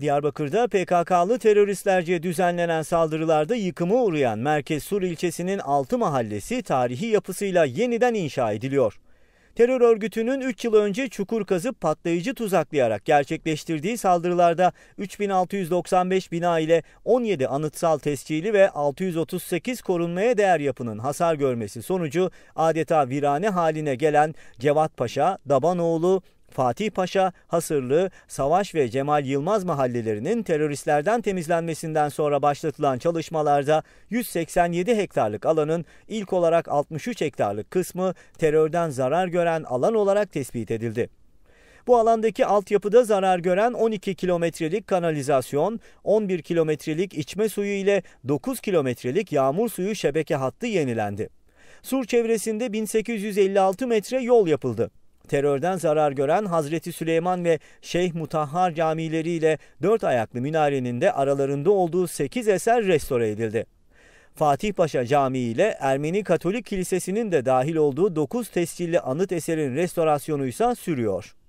Diyarbakır'da PKK'lı teröristlerce düzenlenen saldırılarda yıkımı uğrayan Merkez Sur ilçesinin 6 mahallesi tarihi yapısıyla yeniden inşa ediliyor. Terör örgütünün 3 yıl önce çukur kazıp patlayıcı tuzaklayarak gerçekleştirdiği saldırılarda 3695 bina ile 17 anıtsal tescili ve 638 korunmaya değer yapının hasar görmesi sonucu adeta virane haline gelen Cevat Paşa, Dabanoğlu, Fatih Paşa, Hasırlı, Savaş ve Cemal Yılmaz mahallelerinin teröristlerden temizlenmesinden sonra başlatılan çalışmalarda 187 hektarlık alanın ilk olarak 63 hektarlık kısmı terörden zarar gören alan olarak tespit edildi. Bu alandaki altyapıda zarar gören 12 kilometrelik kanalizasyon, 11 kilometrelik içme suyu ile 9 kilometrelik yağmur suyu şebeke hattı yenilendi. Sur çevresinde 1856 metre yol yapıldı. Terörden zarar gören Hazreti Süleyman ve Şeyh Mutahhar camileriyle dört ayaklı minarenin de aralarında olduğu sekiz eser restore edildi. Fatih Paşa Camii ile Ermeni Katolik Kilisesi'nin de dahil olduğu 9 tescilli anıt eserin restorasyonu ise sürüyor.